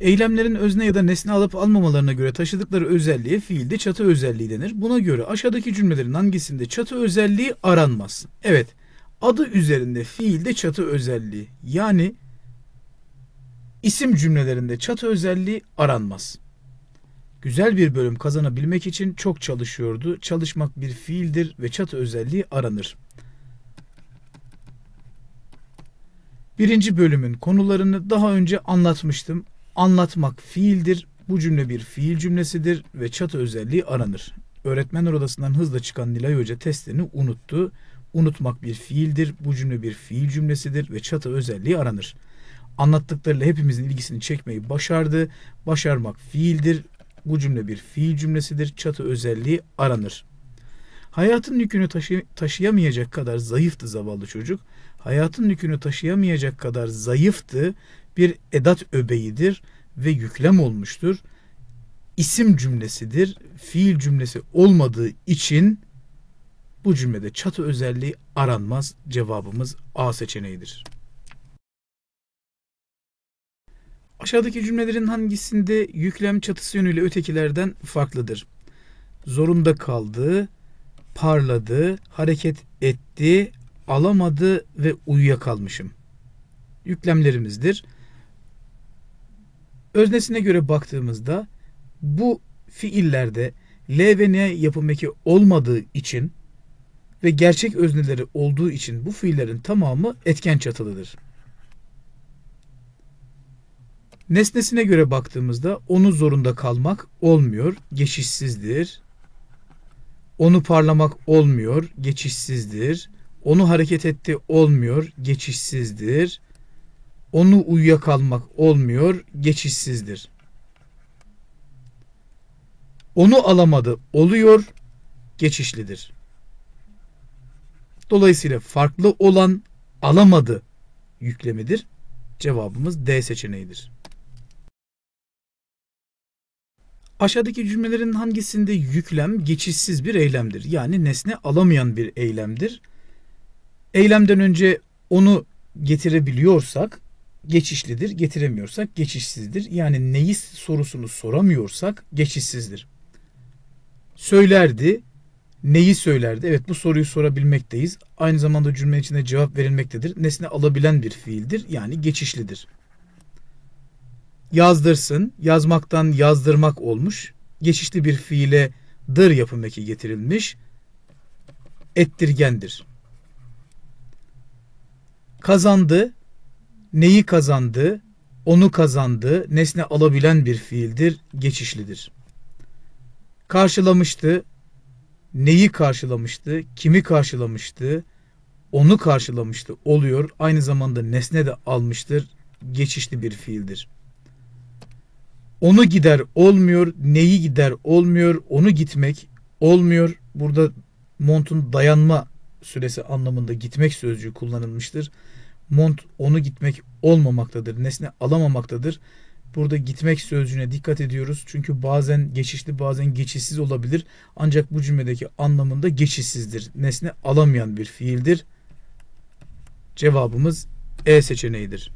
Eylemlerin özne ya da nesne alıp almamalarına göre taşıdıkları özelliğe fiilde çatı özelliği denir. Buna göre aşağıdaki cümlelerin hangisinde çatı özelliği aranmaz? Evet, adı üzerinde fiilde çatı özelliği yani isim cümlelerinde çatı özelliği aranmaz. Güzel bir bölüm kazanabilmek için çok çalışıyordu. Çalışmak bir fiildir ve çatı özelliği aranır. Birinci bölümün konularını daha önce anlatmıştım. Anlatmak fiildir. Bu cümle bir fiil cümlesidir ve çatı özelliği aranır. Öğretmenler odasından hızla çıkan Nilay Hoca testini unuttu. Unutmak bir fiildir. Bu cümle bir fiil cümlesidir ve çatı özelliği aranır. Anlattıklarıyla hepimizin ilgisini çekmeyi başardı. Başarmak fiildir. Bu cümle bir fiil cümlesidir. Çatı özelliği aranır. Hayatın yükünü taşı taşıyamayacak kadar zayıftı zavallı çocuk. Hayatın yükünü taşıyamayacak kadar zayıftı bir edat öbeğidir ve yüklem olmuştur. İsim cümlesidir. Fiil cümlesi olmadığı için bu cümlede çatı özelliği aranmaz. Cevabımız A seçeneğidir. Aşağıdaki cümlelerin hangisinde yüklem çatısı yönüyle ötekilerden farklıdır? Zorunda kaldı, parladı, hareket etti, alamadı ve uyuyakalmışım. Yüklemlerimizdir. Öznesine göre baktığımızda bu fiillerde L ve N yapım eki olmadığı için ve gerçek özneleri olduğu için bu fiillerin tamamı etken çatılıdır. Nesnesine göre baktığımızda onu zorunda kalmak olmuyor, geçişsizdir. Onu parlamak olmuyor, geçişsizdir. Onu hareket etti olmuyor, geçişsizdir. Onu uyuyakalmak olmuyor, geçişsizdir. Onu alamadı, oluyor, geçişlidir. Dolayısıyla farklı olan alamadı yüklemidir. Cevabımız D seçeneğidir. Aşağıdaki cümlelerin hangisinde yüklem geçişsiz bir eylemdir? Yani nesne alamayan bir eylemdir. Eylemden önce onu getirebiliyorsak geçişlidir. Getiremiyorsak geçişsizdir. Yani neyi sorusunu soramıyorsak geçişsizdir. Söylerdi. Neyi söylerdi? Evet bu soruyu sorabilmekteyiz. Aynı zamanda cümle içinde cevap verilmektedir. Nesne alabilen bir fiildir. Yani geçişlidir. Yazdırsın. Yazmaktan yazdırmak olmuş. Geçişli bir fiile dır yapım eki getirilmiş. Ettirgendir. Kazandı neyi kazandı, onu kazandı, nesne alabilen bir fiildir, geçişlidir. Karşılamıştı, neyi karşılamıştı, kimi karşılamıştı, onu karşılamıştı oluyor. Aynı zamanda nesne de almıştır, geçişli bir fiildir. Onu gider olmuyor, neyi gider olmuyor, onu gitmek olmuyor. Burada montun dayanma süresi anlamında gitmek sözcüğü kullanılmıştır mont onu gitmek olmamaktadır. Nesne alamamaktadır. Burada gitmek sözcüğüne dikkat ediyoruz. Çünkü bazen geçişli bazen geçişsiz olabilir. Ancak bu cümledeki anlamında geçişsizdir. Nesne alamayan bir fiildir. Cevabımız E seçeneğidir.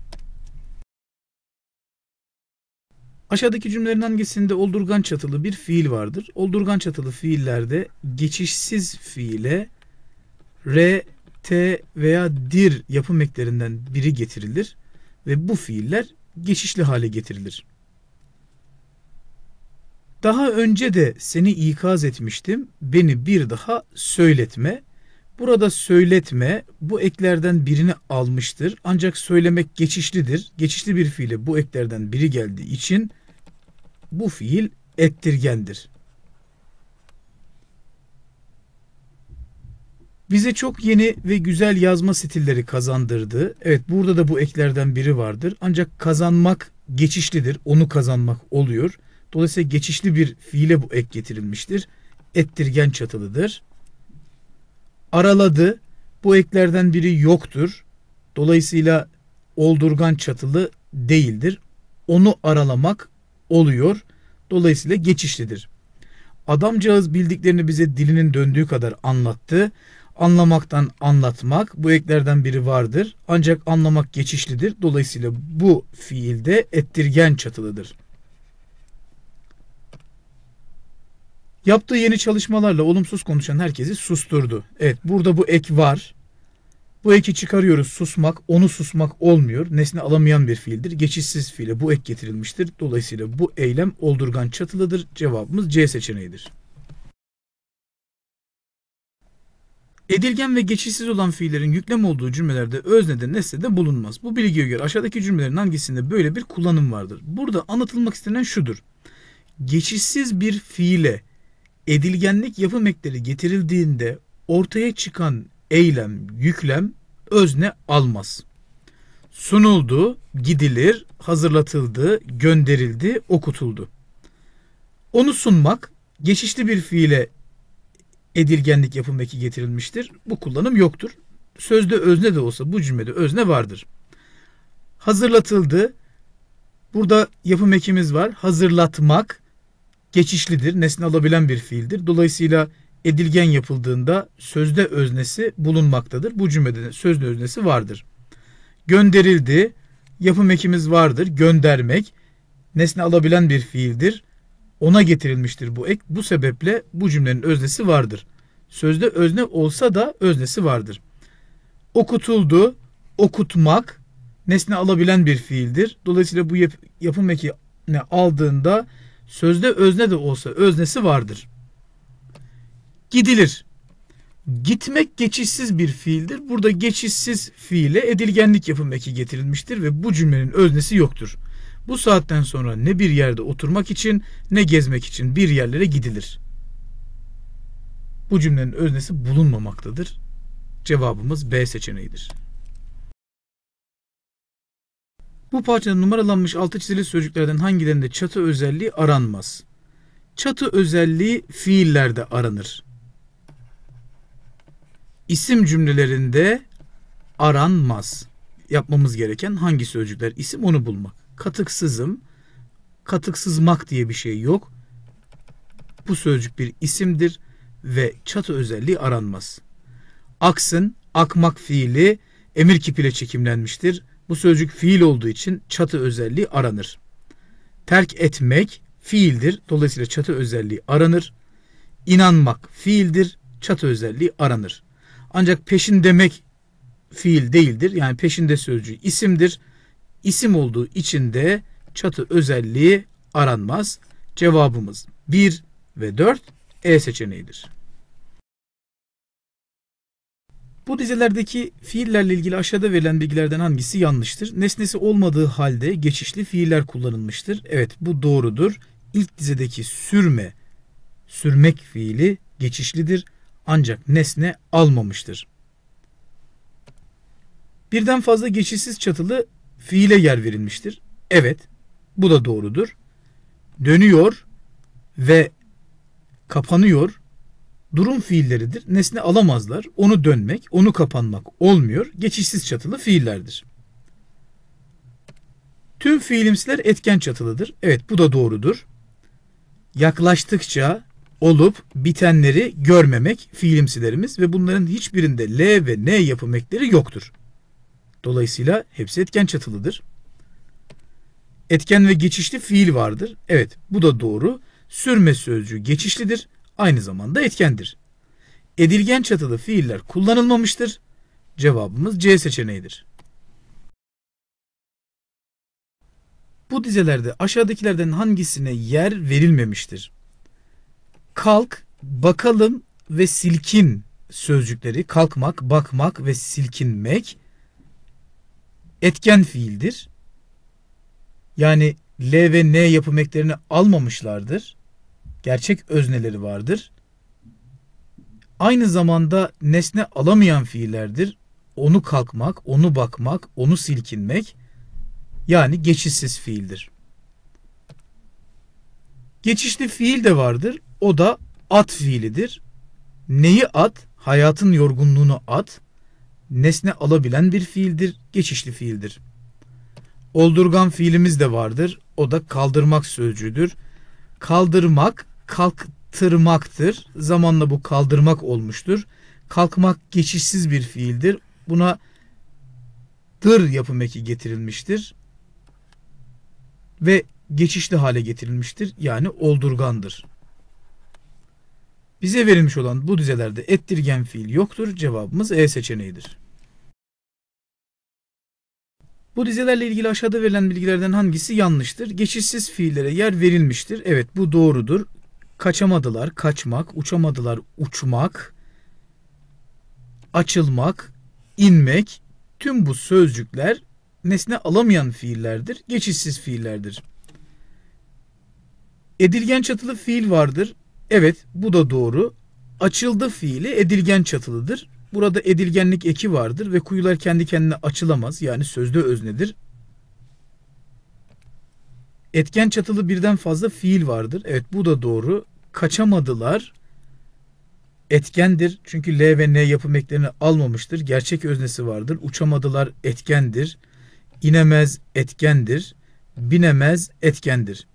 Aşağıdaki cümlelerin hangisinde oldurgan çatılı bir fiil vardır? Oldurgan çatılı fiillerde geçişsiz fiile re T veya dir yapım eklerinden biri getirilir ve bu fiiller geçişli hale getirilir. Daha önce de seni ikaz etmiştim, beni bir daha söyletme. Burada söyletme bu eklerden birini almıştır. Ancak söylemek geçişlidir. Geçişli bir fiile bu eklerden biri geldiği için bu fiil ettirgendir. Bize çok yeni ve güzel yazma stilleri kazandırdı. Evet burada da bu eklerden biri vardır. Ancak kazanmak geçişlidir. Onu kazanmak oluyor. Dolayısıyla geçişli bir fiile bu ek getirilmiştir. Ettirgen çatılıdır. Araladı. Bu eklerden biri yoktur. Dolayısıyla oldurgan çatılı değildir. Onu aralamak oluyor. Dolayısıyla geçişlidir. Adamcağız bildiklerini bize dilinin döndüğü kadar anlattı anlamaktan anlatmak bu eklerden biri vardır. Ancak anlamak geçişlidir. Dolayısıyla bu fiilde ettirgen çatılıdır. Yaptığı yeni çalışmalarla olumsuz konuşan herkesi susturdu. Evet burada bu ek var. Bu eki çıkarıyoruz susmak, onu susmak olmuyor. Nesne alamayan bir fiildir. Geçişsiz fiile bu ek getirilmiştir. Dolayısıyla bu eylem oldurgan çatılıdır. Cevabımız C seçeneğidir. Edilgen ve geçişsiz olan fiillerin yüklem olduğu cümlelerde öznede nesnede bulunmaz. Bu bilgiye göre aşağıdaki cümlelerin hangisinde böyle bir kullanım vardır? Burada anlatılmak istenen şudur. Geçişsiz bir fiile edilgenlik yapım ekleri getirildiğinde ortaya çıkan eylem, yüklem özne almaz. Sunuldu, gidilir, hazırlatıldı, gönderildi, okutuldu. Onu sunmak geçişli bir fiile edilgenlik yapım eki getirilmiştir. Bu kullanım yoktur. Sözde özne de olsa bu cümlede özne vardır. Hazırlatıldı. Burada yapım ekimiz var. Hazırlatmak geçişlidir. Nesne alabilen bir fiildir. Dolayısıyla edilgen yapıldığında sözde öznesi bulunmaktadır. Bu cümlede sözde öznesi vardır. Gönderildi. Yapım ekimiz vardır. Göndermek nesne alabilen bir fiildir ona getirilmiştir bu ek. Bu sebeple bu cümlenin öznesi vardır. Sözde özne olsa da öznesi vardır. Okutuldu, okutmak nesne alabilen bir fiildir. Dolayısıyla bu yap, yapım eki aldığında sözde özne de olsa öznesi vardır. Gidilir. Gitmek geçişsiz bir fiildir. Burada geçişsiz fiile edilgenlik yapım eki getirilmiştir ve bu cümlenin öznesi yoktur. Bu saatten sonra ne bir yerde oturmak için ne gezmek için bir yerlere gidilir. Bu cümlenin öznesi bulunmamaktadır. Cevabımız B seçeneğidir. Bu parçada numaralanmış altı çizili sözcüklerden hangilerinde çatı özelliği aranmaz? Çatı özelliği fiillerde aranır. İsim cümlelerinde aranmaz. Yapmamız gereken hangi sözcükler isim onu bulmak katıksızım. Katıksızmak diye bir şey yok. Bu sözcük bir isimdir ve çatı özelliği aranmaz. Aksın, akmak fiili emir kipiyle çekimlenmiştir. Bu sözcük fiil olduğu için çatı özelliği aranır. Terk etmek fiildir. Dolayısıyla çatı özelliği aranır. İnanmak fiildir. Çatı özelliği aranır. Ancak peşin demek fiil değildir. Yani peşinde sözcüğü isimdir isim olduğu için de çatı özelliği aranmaz. Cevabımız 1 ve 4 E seçeneğidir. Bu dizelerdeki fiillerle ilgili aşağıda verilen bilgilerden hangisi yanlıştır? Nesnesi olmadığı halde geçişli fiiller kullanılmıştır. Evet bu doğrudur. İlk dizedeki sürme, sürmek fiili geçişlidir ancak nesne almamıştır. Birden fazla geçişsiz çatılı fiile yer verilmiştir. Evet, bu da doğrudur. Dönüyor ve kapanıyor durum fiilleridir. Nesne alamazlar. Onu dönmek, onu kapanmak olmuyor. Geçişsiz çatılı fiillerdir. Tüm fiilimsiler etken çatılıdır. Evet bu da doğrudur. Yaklaştıkça olup bitenleri görmemek fiilimsilerimiz ve bunların hiçbirinde L ve N yapım ekleri yoktur. Dolayısıyla hepsi etken çatılıdır. Etken ve geçişli fiil vardır. Evet bu da doğru. Sürme sözcüğü geçişlidir. Aynı zamanda etkendir. Edilgen çatılı fiiller kullanılmamıştır. Cevabımız C seçeneğidir. Bu dizelerde aşağıdakilerden hangisine yer verilmemiştir? Kalk, bakalım ve silkin sözcükleri kalkmak, bakmak ve silkinmek etken fiildir. Yani L ve N yapım eklerini almamışlardır. Gerçek özneleri vardır. Aynı zamanda nesne alamayan fiillerdir. Onu kalkmak, onu bakmak, onu silkinmek yani geçişsiz fiildir. Geçişli fiil de vardır. O da at fiilidir. Neyi at? Hayatın yorgunluğunu at nesne alabilen bir fiildir, geçişli fiildir. Oldurgan fiilimiz de vardır. O da kaldırmak sözcüğüdür. Kaldırmak, kalktırmaktır. Zamanla bu kaldırmak olmuştur. Kalkmak geçişsiz bir fiildir. Buna dır yapım eki getirilmiştir. Ve geçişli hale getirilmiştir. Yani oldurgandır. Bize verilmiş olan bu dizelerde ettirgen fiil yoktur. Cevabımız E seçeneğidir. Bu dizelerle ilgili aşağıda verilen bilgilerden hangisi yanlıştır? Geçişsiz fiillere yer verilmiştir. Evet bu doğrudur. Kaçamadılar, kaçmak, uçamadılar, uçmak, açılmak, inmek. Tüm bu sözcükler nesne alamayan fiillerdir, geçişsiz fiillerdir. Edilgen çatılı fiil vardır. Evet bu da doğru. Açıldı fiili edilgen çatılıdır. Burada edilgenlik eki vardır ve kuyular kendi kendine açılamaz yani sözde öznedir. Etken çatılı birden fazla fiil vardır. Evet bu da doğru. Kaçamadılar etkendir. Çünkü L ve N yapım eklerini almamıştır. Gerçek öznesi vardır. Uçamadılar etkendir. İnemez etkendir. Binemez etkendir.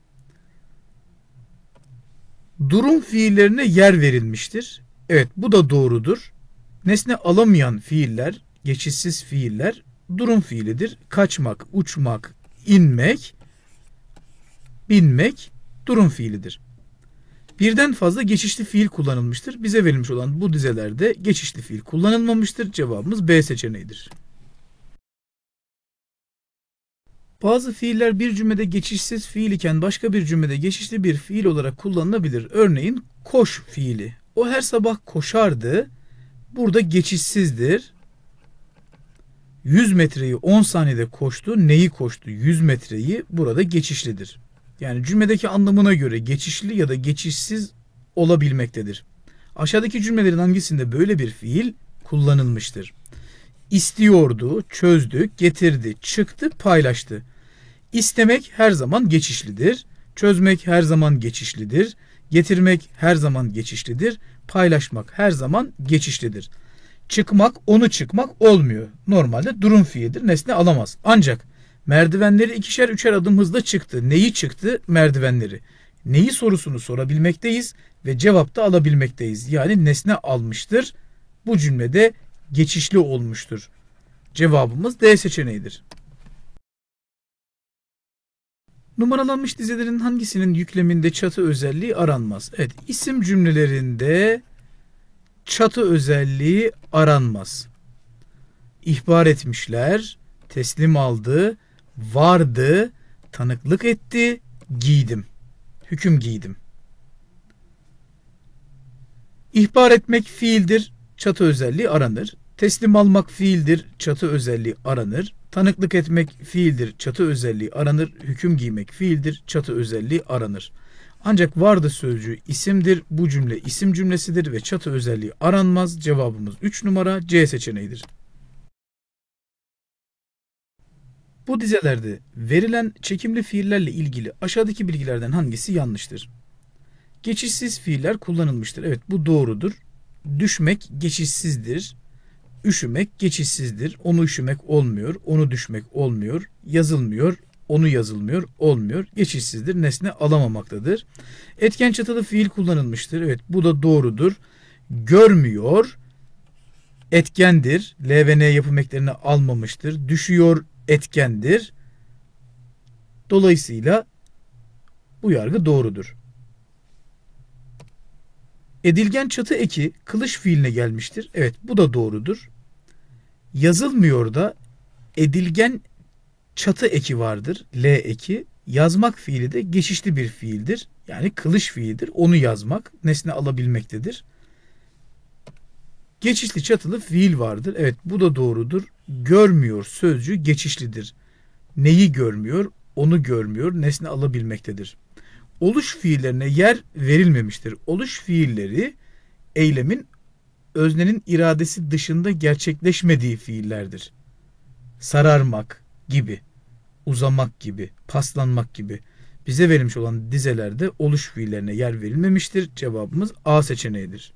Durum fiillerine yer verilmiştir. Evet bu da doğrudur. Nesne alamayan fiiller, geçişsiz fiiller durum fiilidir. Kaçmak, uçmak, inmek, binmek durum fiilidir. Birden fazla geçişli fiil kullanılmıştır. Bize verilmiş olan bu dizelerde geçişli fiil kullanılmamıştır. Cevabımız B seçeneğidir. Bazı fiiller bir cümlede geçişsiz fiil iken başka bir cümlede geçişli bir fiil olarak kullanılabilir. Örneğin koş fiili. O her sabah koşardı burada geçişsizdir. 100 metreyi 10 saniyede koştu. Neyi koştu? 100 metreyi burada geçişlidir. Yani cümledeki anlamına göre geçişli ya da geçişsiz olabilmektedir. Aşağıdaki cümlelerin hangisinde böyle bir fiil kullanılmıştır? İstiyordu, çözdü, getirdi, çıktı, paylaştı. İstemek her zaman geçişlidir. Çözmek her zaman geçişlidir. Getirmek her zaman geçişlidir paylaşmak her zaman geçişlidir. Çıkmak, onu çıkmak olmuyor. Normalde durum fiildir. Nesne alamaz. Ancak merdivenleri ikişer üçer adım hızla çıktı. Neyi çıktı? Merdivenleri. Neyi sorusunu sorabilmekteyiz ve cevap da alabilmekteyiz. Yani nesne almıştır. Bu cümlede geçişli olmuştur. Cevabımız D seçeneğidir. Numaralanmış dizelerin hangisinin yükleminde çatı özelliği aranmaz? Evet, isim cümlelerinde çatı özelliği aranmaz. İhbar etmişler, teslim aldı, vardı, tanıklık etti, giydim. Hüküm giydim. İhbar etmek fiildir, çatı özelliği aranır. Teslim almak fiildir, çatı özelliği aranır. Tanıklık etmek fiildir, çatı özelliği aranır. Hüküm giymek fiildir, çatı özelliği aranır. Ancak vardı sözcüğü isimdir. Bu cümle isim cümlesidir ve çatı özelliği aranmaz. Cevabımız 3 numara C seçeneğidir. Bu dizelerde verilen çekimli fiillerle ilgili aşağıdaki bilgilerden hangisi yanlıştır? Geçişsiz fiiller kullanılmıştır. Evet bu doğrudur. Düşmek geçişsizdir. Üşümek geçişsizdir. Onu üşümek olmuyor. Onu düşmek olmuyor. Yazılmıyor. Onu yazılmıyor. Olmuyor. Geçişsizdir. Nesne alamamaktadır. Etken çatılı fiil kullanılmıştır. Evet bu da doğrudur. Görmüyor. Etkendir. L ve N yapım eklerini almamıştır. Düşüyor. Etkendir. Dolayısıyla bu yargı doğrudur. Edilgen çatı eki kılıç fiiline gelmiştir. Evet bu da doğrudur. Yazılmıyor da edilgen çatı eki vardır. L eki. Yazmak fiili de geçişli bir fiildir. Yani kılıç fiildir. Onu yazmak, nesne alabilmektedir. Geçişli çatılı fiil vardır. Evet bu da doğrudur. Görmüyor sözcü geçişlidir. Neyi görmüyor? Onu görmüyor. Nesne alabilmektedir. Oluş fiillerine yer verilmemiştir. Oluş fiilleri eylemin öznenin iradesi dışında gerçekleşmediği fiillerdir. Sararmak gibi, uzamak gibi, paslanmak gibi bize verilmiş olan dizelerde oluş fiillerine yer verilmemiştir. Cevabımız A seçeneğidir.